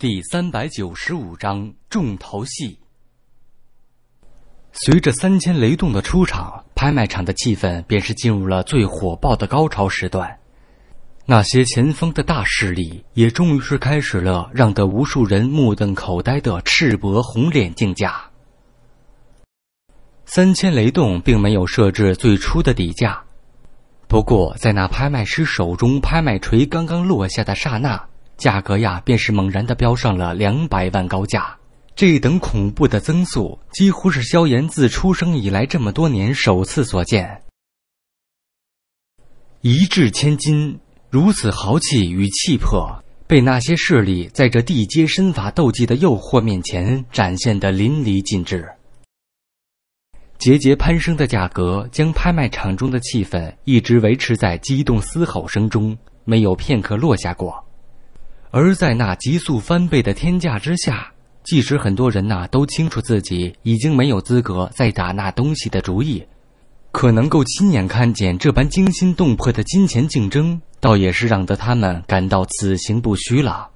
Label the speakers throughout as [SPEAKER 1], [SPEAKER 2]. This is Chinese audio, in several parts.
[SPEAKER 1] 第三百九十五章重头戏。随着三千雷动的出场，拍卖场的气氛便是进入了最火爆的高潮时段。那些前锋的大势力也终于是开始了让得无数人目瞪口呆的赤膊红脸竞价。三千雷动并没有设置最初的底价，不过在那拍卖师手中拍卖锤刚刚落下的刹那。价格呀，便是猛然的飙上了两百万高价。这等恐怖的增速，几乎是萧炎自出生以来这么多年首次所见。一掷千金，如此豪气与气魄，被那些势力在这地阶身法斗技的诱惑面前展现得淋漓尽致。节节攀升的价格，将拍卖场中的气氛一直维持在激动嘶吼声中，没有片刻落下过。而在那急速翻倍的天价之下，即使很多人呐都清楚自己已经没有资格再打那东西的主意，可能够亲眼看见这般惊心动魄的金钱竞争，倒也是让得他们感到此行不虚了。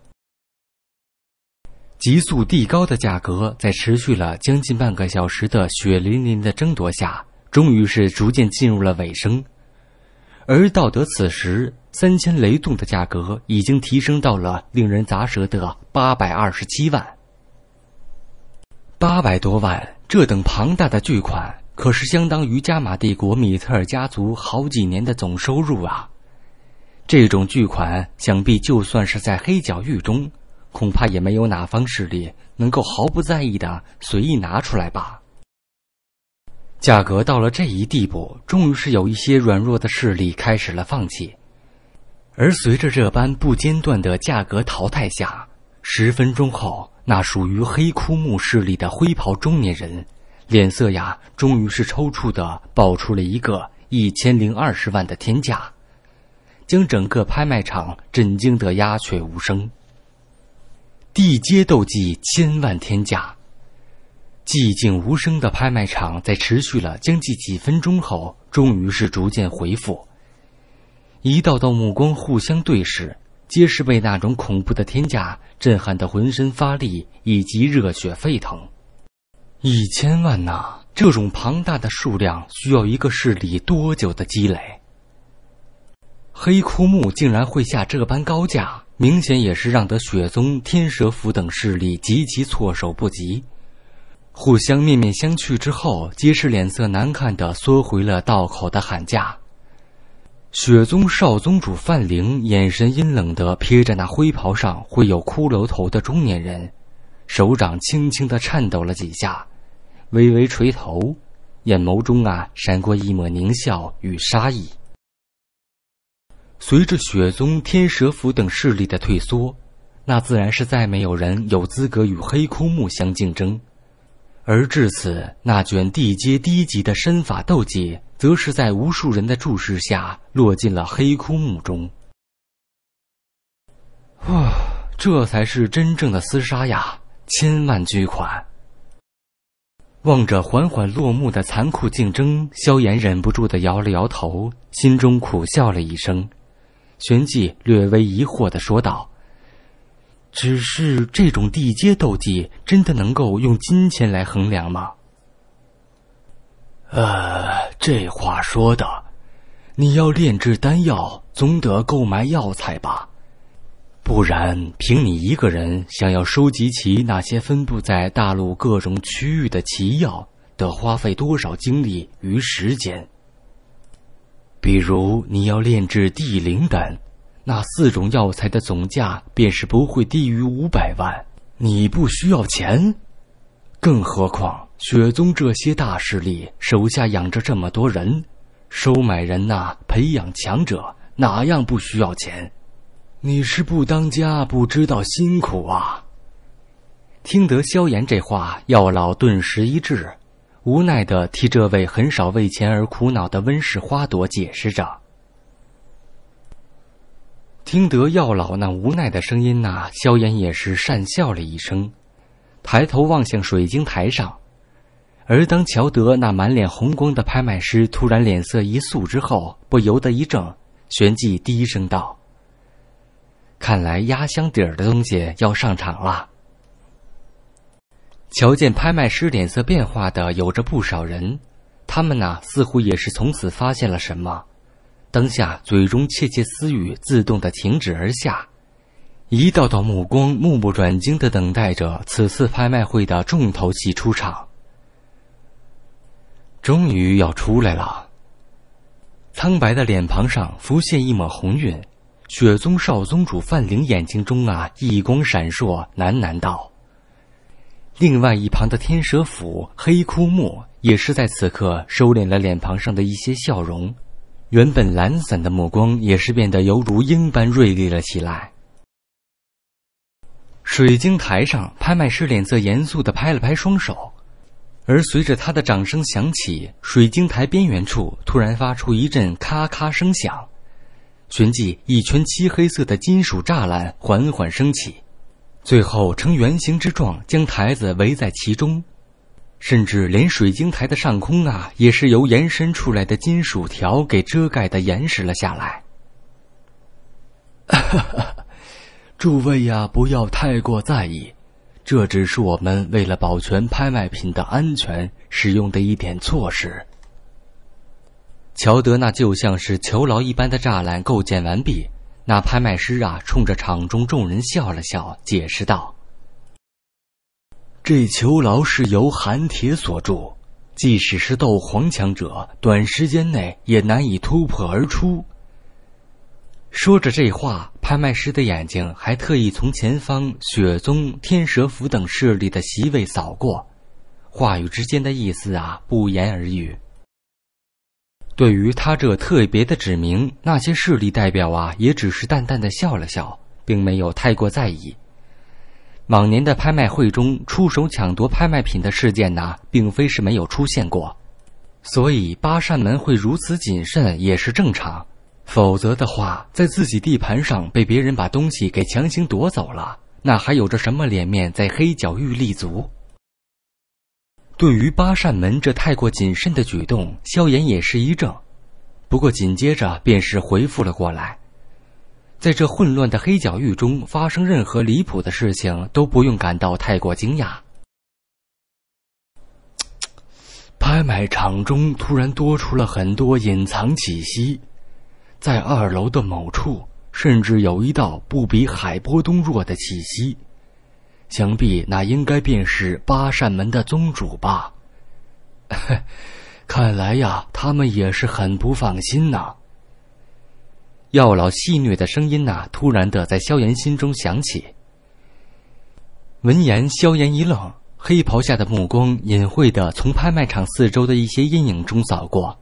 [SPEAKER 1] 急速递高的价格，在持续了将近半个小时的血淋淋的争夺下，终于是逐渐进入了尾声。而道德此时三千雷动的价格已经提升到了令人咋舌的八百二十七万，八百多万，这等庞大的巨款，可是相当于加玛帝国米特尔家族好几年的总收入啊！这种巨款，想必就算是在黑角狱中，恐怕也没有哪方势力能够毫不在意的随意拿出来吧。价格到了这一地步，终于是有一些软弱的势力开始了放弃，而随着这般不间断的价格淘汰下，十分钟后，那属于黑枯木势力的灰袍中年人，脸色呀，终于是抽搐的爆出了一个一千零二十万的天价，将整个拍卖场震惊得鸦雀无声。地阶斗技，千万天价。寂静无声的拍卖场，在持续了将近几分钟后，终于是逐渐恢复。一道道目光互相对视，皆是被那种恐怖的天价震撼得浑身发力，以及热血沸腾。一千万呐！这种庞大的数量，需要一个势力多久的积累？黑枯木竟然会下这般高价，明显也是让得雪宗、天蛇府等势力极其措手不及。互相面面相觑之后，皆是脸色难看的缩回了道口的喊价。雪宗少宗主范凌眼神阴冷的瞥着那灰袍上绘有骷髅头的中年人，手掌轻轻的颤抖了几下，微微垂头，眼眸中啊闪过一抹狞笑与杀意。随着雪宗、天蛇府等势力的退缩，那自然是再没有人有资格与黑枯木相竞争。而至此，那卷地阶低级的身法斗技，则是在无数人的注视下，落进了黑枯木中。哇，这才是真正的厮杀呀！千万巨款。望着缓缓落幕的残酷竞争，萧炎忍不住的摇了摇头，心中苦笑了一声，旋即略微疑惑的说道。只是这种地阶斗技，真的能够用金钱来衡量吗？呃，这话说的，你要炼制丹药，总得购买药材吧？不然，凭你一个人，想要收集齐那些分布在大陆各种区域的奇药，得花费多少精力与时间？比如，你要炼制地灵丹。那四种药材的总价便是不会低于五百万。你不需要钱，更何况雪宗这些大势力手下养着这么多人，收买人呐，培养强者，哪样不需要钱？你是不当家不知道辛苦啊。听得萧炎这话，药老顿时一滞，无奈的替这位很少为钱而苦恼的温室花朵解释着。听得药老那无奈的声音，呐，萧炎也是讪笑了一声，抬头望向水晶台上。而当乔德那满脸红光的拍卖师突然脸色一肃之后，不由得一怔，旋即低声道：“看来压箱底儿的东西要上场了。”瞧见拍卖师脸色变化的，有着不少人，他们呐，似乎也是从此发现了什么。当下嘴中窃窃私语自动的停止而下，一道道目光目不转睛的等待着此次拍卖会的重头戏出场。终于要出来了。苍白的脸庞上浮现一抹红晕，雪宗少宗主范玲眼睛中啊异光闪烁，喃喃道：“另外一旁的天蛇府黑枯木也是在此刻收敛了脸庞上的一些笑容。”原本懒散的目光也是变得犹如鹰般锐利了起来。水晶台上，拍卖师脸色严肃的拍了拍双手，而随着他的掌声响起，水晶台边缘处突然发出一阵咔咔声响，旋即一圈漆黑色的金属栅栏缓缓升起，最后呈圆形之状将台子围在其中。甚至连水晶台的上空啊，也是由延伸出来的金属条给遮盖的严实了下来。诸位呀，不要太过在意，这只是我们为了保全拍卖品的安全使用的一点措施。乔德那就像是囚牢一般的栅栏构建完毕，那拍卖师啊，冲着场中众人笑了笑，解释道。这囚牢是由寒铁所铸，即使是斗皇强者，短时间内也难以突破而出。说着这话，拍卖师的眼睛还特意从前方雪宗、天蛇府等势力的席位扫过，话语之间的意思啊，不言而喻。对于他这特别的指明，那些势力代表啊，也只是淡淡的笑了笑，并没有太过在意。往年的拍卖会中，出手抢夺拍卖品的事件呢，并非是没有出现过，所以八扇门会如此谨慎也是正常。否则的话，在自己地盘上被别人把东西给强行夺走了，那还有着什么脸面在黑角域立足？对于八扇门这太过谨慎的举动，萧炎也是一怔，不过紧接着便是回复了过来。在这混乱的黑角域中，发生任何离谱的事情都不用感到太过惊讶。拍卖场中突然多出了很多隐藏气息，在二楼的某处，甚至有一道不比海波东弱的气息，想必那应该便是八扇门的宗主吧。看来呀，他们也是很不放心呐。药老戏谑的声音呐，突然的在萧炎心中响起。闻言，萧炎一愣，黑袍下的目光隐晦的从拍卖场四周的一些阴影中扫过，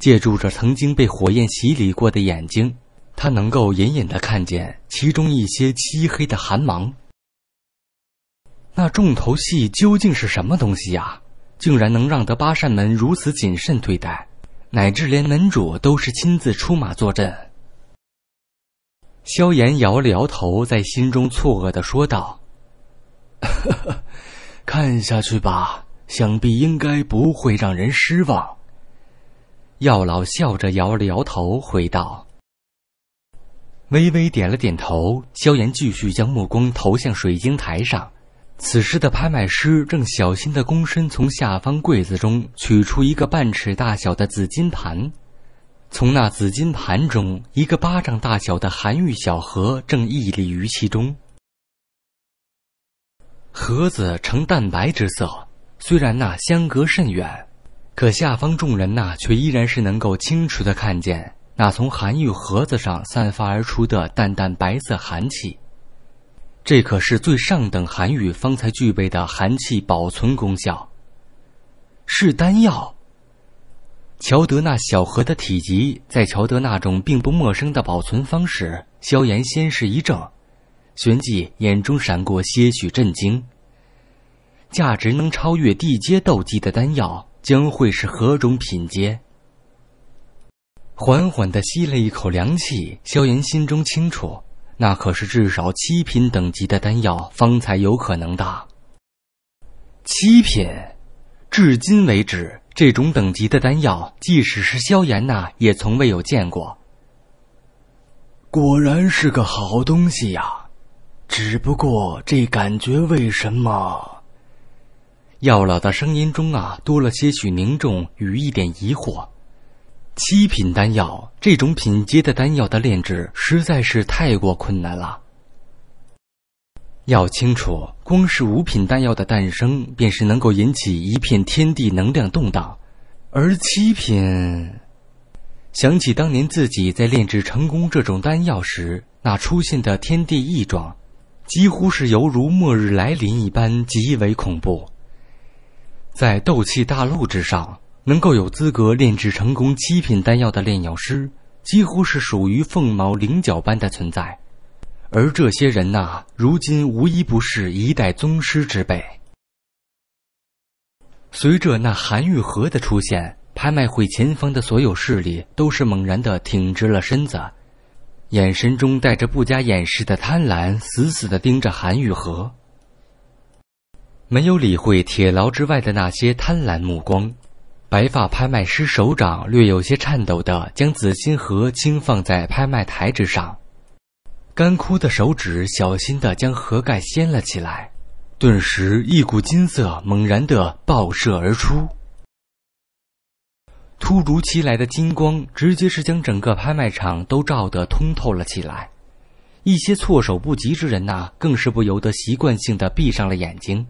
[SPEAKER 1] 借助着曾经被火焰洗礼过的眼睛，他能够隐隐的看见其中一些漆黑的寒芒。那重头戏究竟是什么东西呀？竟然能让得八扇门如此谨慎对待，乃至连门主都是亲自出马坐镇。萧炎摇了摇头，在心中错愕的说道：“ 看下去吧，想必应该不会让人失望。”药老笑着摇了摇头，回道：“微微点了点头。”萧炎继续将目光投向水晶台上，此时的拍卖师正小心的躬身从下方柜子中取出一个半尺大小的紫金盘。从那紫金盘中，一个巴掌大小的寒玉小盒正屹立于其中。盒子呈淡白之色，虽然那相隔甚远，可下方众人呐，却依然是能够清楚的看见那从寒玉盒子上散发而出的淡淡白色寒气。这可是最上等寒玉方才具备的寒气保存功效。是丹药。乔德那小盒的体积，在乔德那种并不陌生的保存方式，萧炎先是一怔，旋即眼中闪过些许震惊。价值能超越地阶斗技的丹药，将会是何种品阶？缓缓的吸了一口凉气，萧炎心中清楚，那可是至少七品等级的丹药方才有可能的。七品。至今为止，这种等级的丹药，即使是萧炎呐，也从未有见过。果然是个好东西呀，只不过这感觉为什么？药老的声音中啊，多了些许凝重与一点疑惑。七品丹药，这种品阶的丹药的炼制，实在是太过困难了。要清楚，光是五品丹药的诞生，便是能够引起一片天地能量动荡；而七品，想起当年自己在炼制成功这种丹药时，那出现的天地异状，几乎是犹如末日来临一般，极为恐怖。在斗气大陆之上，能够有资格炼制成功七品丹药的炼药师，几乎是属于凤毛麟角般的存在。而这些人呐，如今无一不是一代宗师之辈。随着那韩玉和的出现，拍卖会前方的所有势力都是猛然的挺直了身子，眼神中带着不加掩饰的贪婪，死死的盯着韩玉和，没有理会铁牢之外的那些贪婪目光。白发拍卖师手掌略有些颤抖的将紫金盒轻放在拍卖台之上。干枯的手指小心地将盒盖掀了起来，顿时一股金色猛然地爆射而出。突如其来的金光直接是将整个拍卖场都照得通透了起来，一些措手不及之人呐，更是不由得习惯性的闭上了眼睛。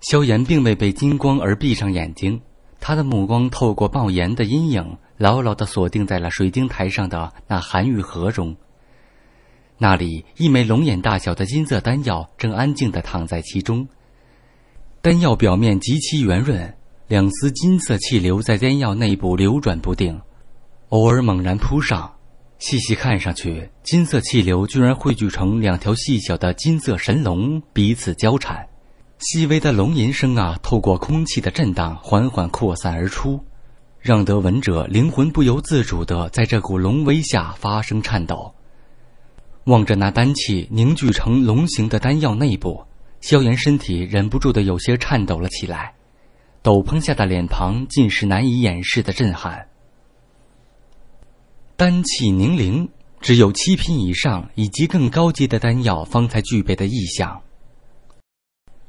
[SPEAKER 1] 萧炎并未被金光而闭上眼睛，他的目光透过帽檐的阴影。牢牢地锁定在了水晶台上的那寒玉盒中。那里一枚龙眼大小的金色丹药正安静地躺在其中。丹药表面极其圆润，两丝金色气流在丹药内部流转不定，偶尔猛然扑上。细细看上去，金色气流居然汇聚成两条细小的金色神龙，彼此交缠。细微的龙吟声啊，透过空气的震荡，缓缓扩散而出。让得闻者灵魂不由自主地在这股龙威下发生颤抖。望着那丹气凝聚成龙形的丹药内部，萧炎身体忍不住的有些颤抖了起来，斗篷下的脸庞尽是难以掩饰的震撼。丹气凝灵，只有七品以上以及更高级的丹药方才具备的意象。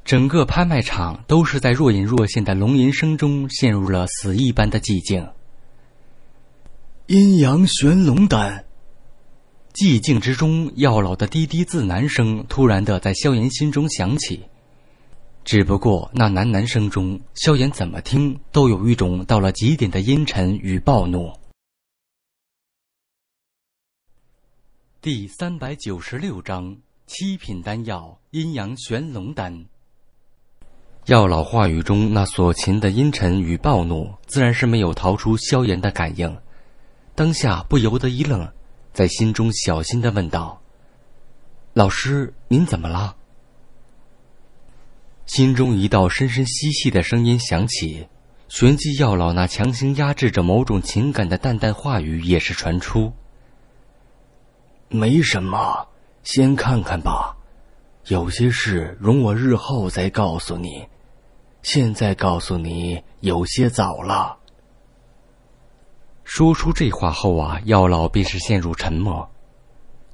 [SPEAKER 1] 整个拍卖场都是在若隐若现的龙吟声中陷入了死一般的寂静。阴阳玄龙丹。寂静之中，药老的滴滴自喃声突然的在萧炎心中响起，只不过那喃喃声中，萧炎怎么听都有一种到了极点的阴沉与暴怒。第三百九十六章：七品丹药阴阳玄龙丹。药老话语中那所擒的阴沉与暴怒，自然是没有逃出萧炎的感应，当下不由得一愣，在心中小心的问道：“老师，您怎么了？”心中一道深深吸气的声音响起，旋即药老那强行压制着某种情感的淡淡话语也是传出：“没什么，先看看吧，有些事容我日后再告诉你。”现在告诉你有些早了。说出这话后啊，药老便是陷入沉默。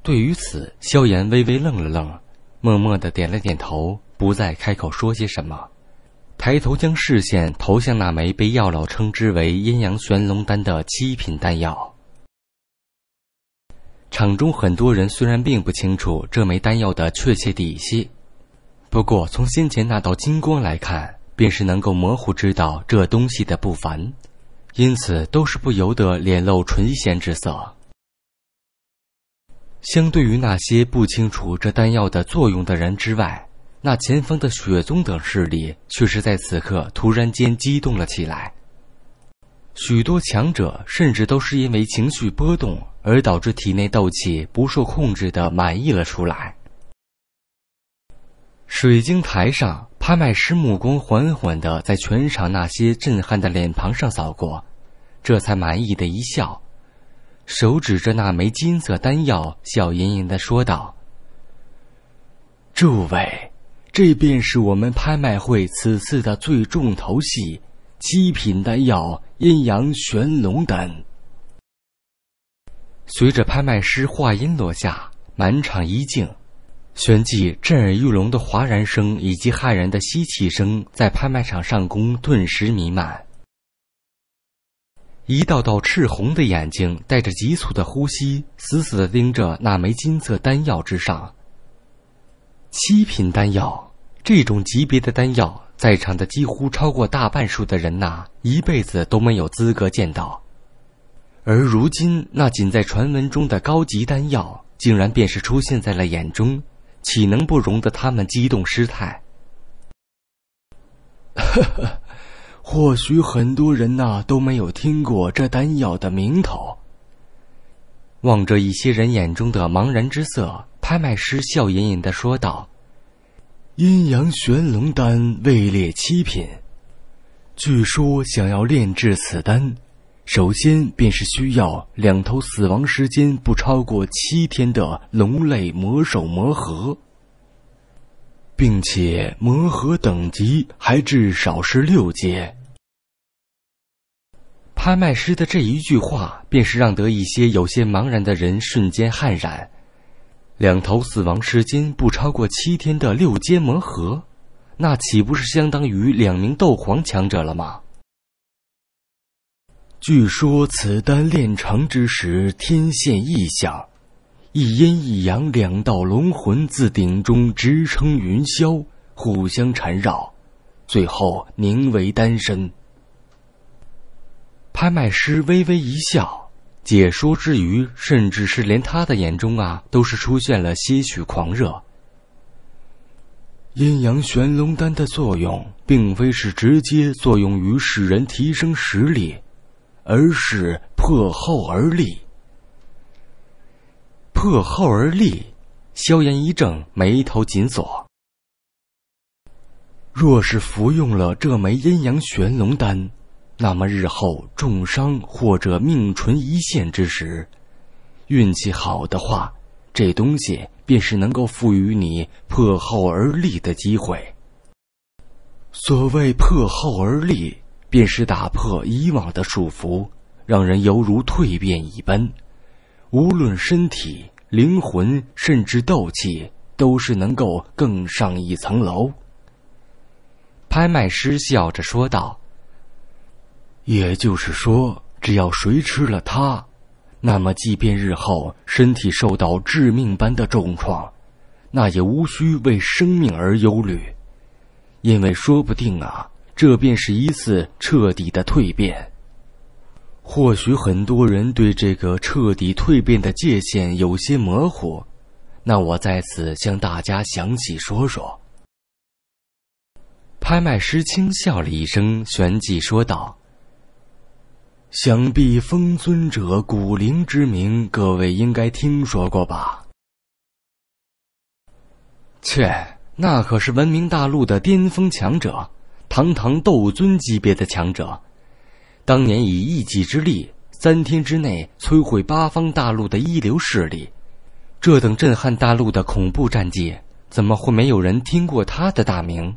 [SPEAKER 1] 对于此，萧炎微微愣了愣，默默的点了点头，不再开口说些什么，抬头将视线投向那枚被药老称之为阴阳玄龙丹的七品丹药。场中很多人虽然并不清楚这枚丹药的确切底细，不过从先前那道金光来看。便是能够模糊知道这东西的不凡，因此都是不由得脸露唇涎之色。相对于那些不清楚这丹药的作用的人之外，那前方的雪宗等势力却是在此刻突然间激动了起来，许多强者甚至都是因为情绪波动而导致体内斗气不受控制的满溢了出来。水晶台上，拍卖师目光缓缓的在全场那些震撼的脸庞上扫过，这才满意的一笑，手指着那枚金色丹药，笑吟吟的说道：“诸位，这便是我们拍卖会此次的最重头戏——七品丹药阴阳玄龙丹。”随着拍卖师话音落下，满场一静。旋即，震耳欲聋的哗然声以及骇人的吸气声在拍卖场上空顿时弥漫。一道道赤红的眼睛带着急促的呼吸，死死地盯着那枚金色丹药之上。七品丹药，这种级别的丹药，在场的几乎超过大半数的人呐，一辈子都没有资格见到。而如今，那仅在传闻中的高级丹药，竟然便是出现在了眼中。岂能不容得他们激动失态？或许很多人呐都没有听过这丹药的名头。望着一些人眼中的茫然之色，拍卖师笑吟吟的说道：“阴阳玄龙丹位列七品，据说想要炼制此丹。”首先，便是需要两头死亡时间不超过七天的龙类魔手魔核，并且魔核等级还至少是六阶。拍卖师的这一句话，便是让得一些有些茫然的人瞬间汗然。两头死亡时间不超过七天的六阶魔核，那岂不是相当于两名斗皇强者了吗？据说此丹炼成之时，天现异象，一阴一阳两道龙魂自顶中直撑云霄，互相缠绕，最后凝为丹身。拍卖师微微一笑，解说之余，甚至是连他的眼中啊，都是出现了些许狂热。阴阳玄龙丹的作用，并非是直接作用于使人提升实力。而是破后而立。破后而立，萧炎一怔，眉头紧锁。若是服用了这枚阴阳玄龙丹，那么日后重伤或者命垂一线之时，运气好的话，这东西便是能够赋予你破后而立的机会。所谓破后而立。便是打破以往的束缚，让人犹如蜕变一般，无论身体、灵魂，甚至斗气，都是能够更上一层楼。拍卖师笑着说道：“也就是说，只要谁吃了它，那么即便日后身体受到致命般的重创，那也无需为生命而忧虑，因为说不定啊。”这便是一次彻底的蜕变。或许很多人对这个彻底蜕变的界限有些模糊，那我在此向大家详细说说。拍卖师轻笑了一声，旋即说道：“想必封尊者古灵之名，各位应该听说过吧？切，那可是文明大陆的巅峰强者。”堂堂斗尊级别的强者，当年以一己之力，三天之内摧毁八方大陆的一流势力，这等震撼大陆的恐怖战绩，怎么会没有人听过他的大名？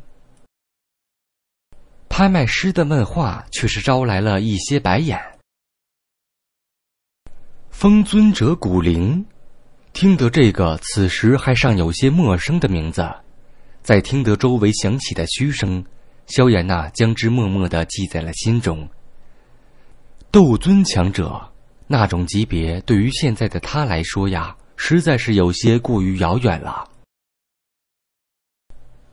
[SPEAKER 1] 拍卖师的问话却是招来了一些白眼。风尊者古灵，听得这个此时还尚有些陌生的名字，在听得周围响起的嘘声。萧炎呐，将之默默的记在了心中。斗尊强者，那种级别对于现在的他来说呀，实在是有些过于遥远了。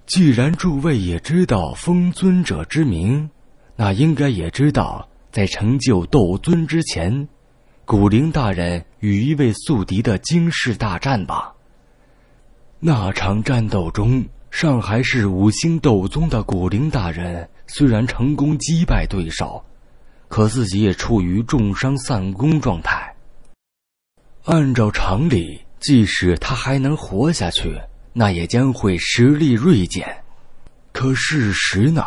[SPEAKER 1] 既然诸位也知道封尊者之名，那应该也知道，在成就斗尊之前，古灵大人与一位宿敌的惊世大战吧？那场战斗中。上海市五星斗宗的古灵大人虽然成功击败对手，可自己也处于重伤散功状态。按照常理，即使他还能活下去，那也将会实力锐减。可事实呢？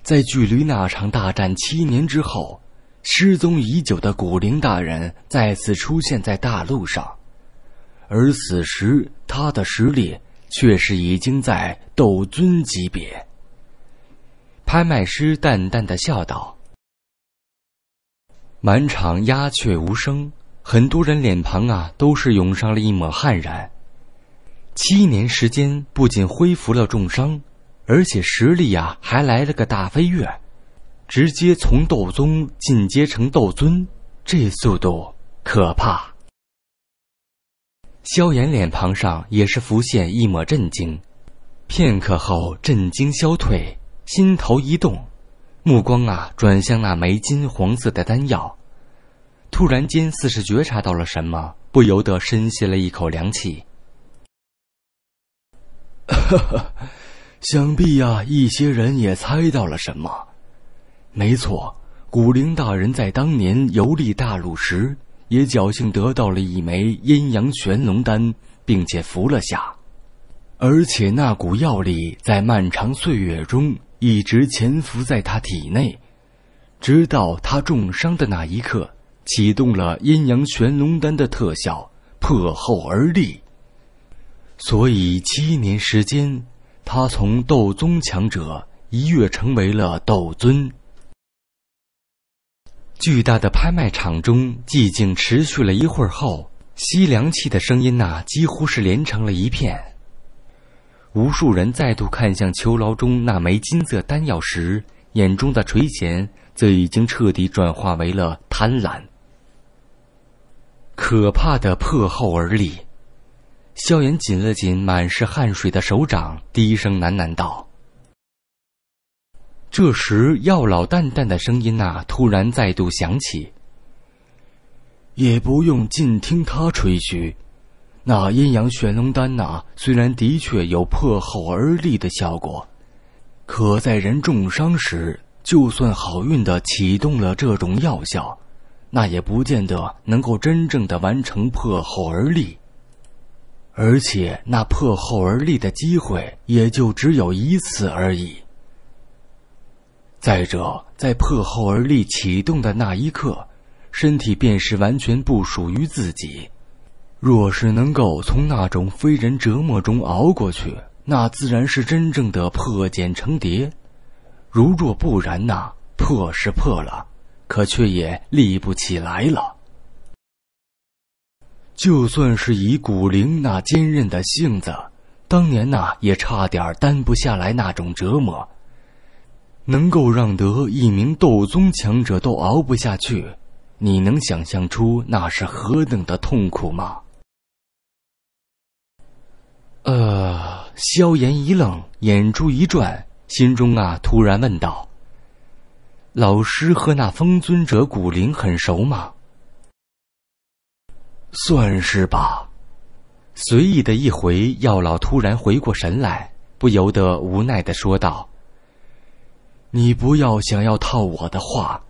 [SPEAKER 1] 在距离那场大战七年之后，失踪已久的古灵大人再次出现在大陆上，而此时他的实力。却是已经在斗尊级别。拍卖师淡淡的笑道。满场鸦雀无声，很多人脸庞啊都是涌上了一抹汗然。七年时间，不仅恢复了重伤，而且实力啊还来了个大飞跃，直接从斗宗进阶成斗尊，这速度可怕。萧炎脸庞上也是浮现一抹震惊，片刻后震惊消退，心头一动，目光啊转向那枚金黄色的丹药，突然间似是觉察到了什么，不由得深吸了一口凉气。哈哈，想必呀，一些人也猜到了什么。没错，古灵大人在当年游历大陆时。也侥幸得到了一枚阴阳玄龙丹，并且服了下，而且那股药力在漫长岁月中一直潜伏在他体内，直到他重伤的那一刻，启动了阴阳玄龙丹的特效，破后而立。所以七年时间，他从斗宗强者一跃成为了斗尊。巨大的拍卖场中，寂静持续了一会儿后，吸凉气的声音呐，几乎是连成了一片。无数人再度看向囚牢中那枚金色丹药时，眼中的垂涎则已经彻底转化为了贪婪。可怕的破后而立，萧炎紧了紧满是汗水的手掌，低声喃喃道。这时，药老淡淡的声音呐，突然再度响起。也不用尽听他吹嘘，那阴阳玄龙丹呐，虽然的确有破后而立的效果，可在人重伤时，就算好运的启动了这种药效，那也不见得能够真正的完成破后而立。而且，那破后而立的机会也就只有一次而已。再者，在破后而立启动的那一刻，身体便是完全不属于自己。若是能够从那种非人折磨中熬过去，那自然是真正的破茧成蝶；如若不然呐，破是破了，可却也立不起来了。就算是以古灵那坚韧的性子，当年呐也差点担不下来那种折磨。能够让得一名斗宗强者都熬不下去，你能想象出那是何等的痛苦吗？呃，萧炎一愣，眼珠一转，心中啊，突然问道：“老师和那封尊者古灵很熟吗？”算是吧。随意的一回，药老突然回过神来，不由得无奈的说道。你不要想要套我的话，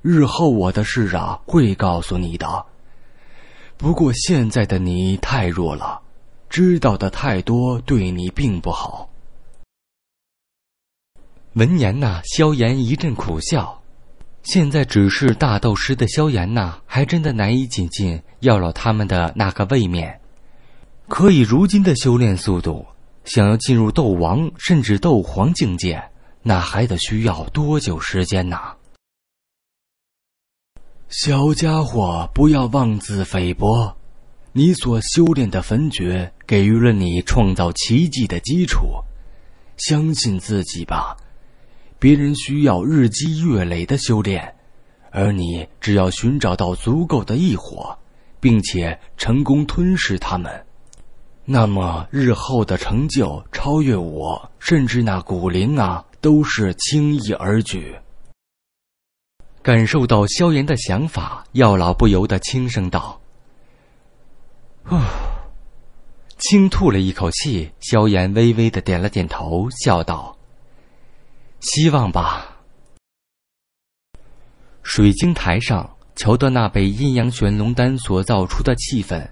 [SPEAKER 1] 日后我的事啊会告诉你的。不过现在的你太弱了，知道的太多，对你并不好。闻言呐，萧炎一阵苦笑。现在只是大斗师的萧炎呐，还真的难以挤进要老他们的那个位面。可以，如今的修炼速度，想要进入斗王甚至斗皇境界。那还得需要多久时间呢？小家伙，不要妄自菲薄，你所修炼的焚诀给予了你创造奇迹的基础。相信自己吧。别人需要日积月累的修炼，而你只要寻找到足够的异火，并且成功吞噬他们，那么日后的成就超越我，甚至那古灵啊！都是轻易而举。感受到萧炎的想法，药老不由得轻声道：“呼！”轻吐了一口气，萧炎微微的点了点头，笑道：“希望吧。”水晶台上乔德纳被阴阳玄龙丹所造出的气氛，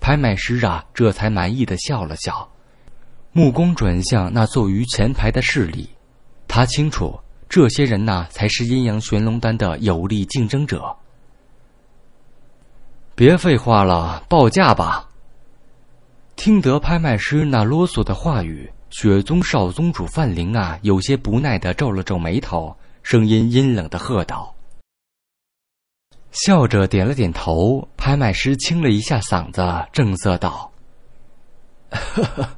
[SPEAKER 1] 拍卖师啊这才满意的笑了笑，目光转向那坐于前排的势力。他清楚，这些人呐才是阴阳玄龙丹的有力竞争者。别废话了，报价吧。听得拍卖师那啰嗦的话语，雪宗少宗主范凌啊，有些不耐的皱了皱眉头，声音阴冷的喝道：“笑着点了点头。”拍卖师清了一下嗓子，正色道：“呵呵，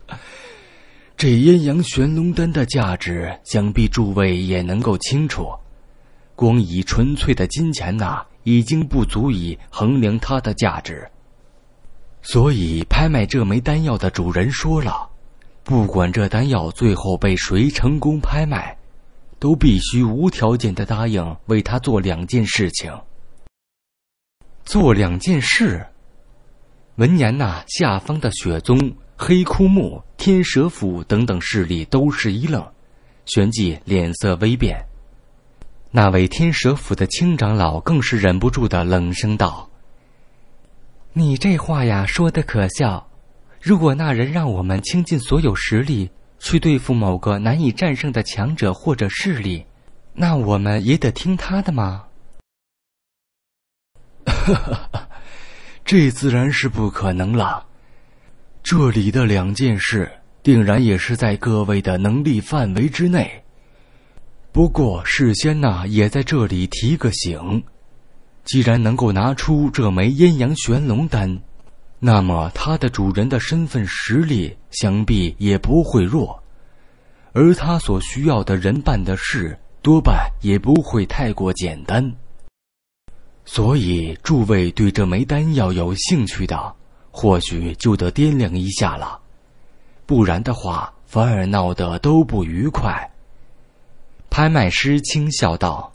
[SPEAKER 1] 这阴阳玄龙丹的价值，想必诸位也能够清楚。光以纯粹的金钱呐，已经不足以衡量它的价值。所以，拍卖这枚丹药的主人说了，不管这丹药最后被谁成功拍卖，都必须无条件的答应为他做两件事情。做两件事。闻言呐，下方的雪宗。黑枯木、天蛇府等等势力都是一愣，旋即脸色微变。那位天蛇府的青长老更是忍不住的冷声道：“你这话呀，说的可笑！如果那人让我们倾尽所有实力去对付某个难以战胜的强者或者势力，那我们也得听他的吗？”“哈哈，这自然是不可能了。”这里的两件事，定然也是在各位的能力范围之内。不过事先呢，也在这里提个醒：既然能够拿出这枚阴阳玄龙丹，那么它的主人的身份实力，想必也不会弱；而他所需要的人办的事，多半也不会太过简单。所以，诸位对这枚丹药有兴趣的。或许就得掂量一下了，不然的话，反而闹得都不愉快。”拍卖师轻笑道。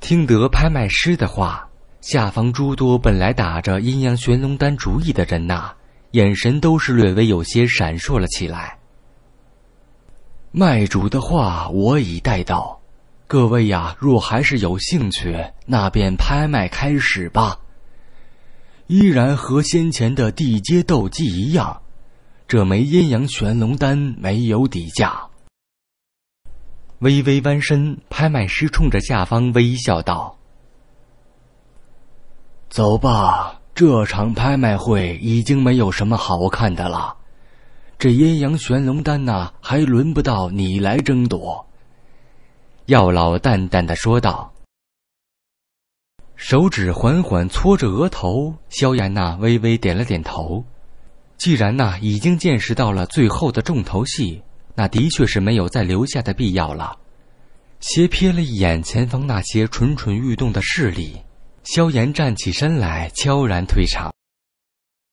[SPEAKER 1] 听得拍卖师的话，下方诸多本来打着阴阳玄龙丹主意的人呐，眼神都是略微有些闪烁了起来。卖主的话我已带到，各位呀，若还是有兴趣，那便拍卖开始吧。依然和先前的地阶斗技一样，这枚阴阳玄龙丹没有底价。微微弯身，拍卖师冲着下方微笑道：“走吧，这场拍卖会已经没有什么好看的了。这阴阳玄龙丹呐，还轮不到你来争夺。”药老淡淡的说道。手指缓缓搓着额头，萧炎那微微点了点头。既然呐已经见识到了最后的重头戏，那的确是没有再留下的必要了。斜瞥了一眼前方那些蠢蠢欲动的势力，萧炎站起身来，悄然退场。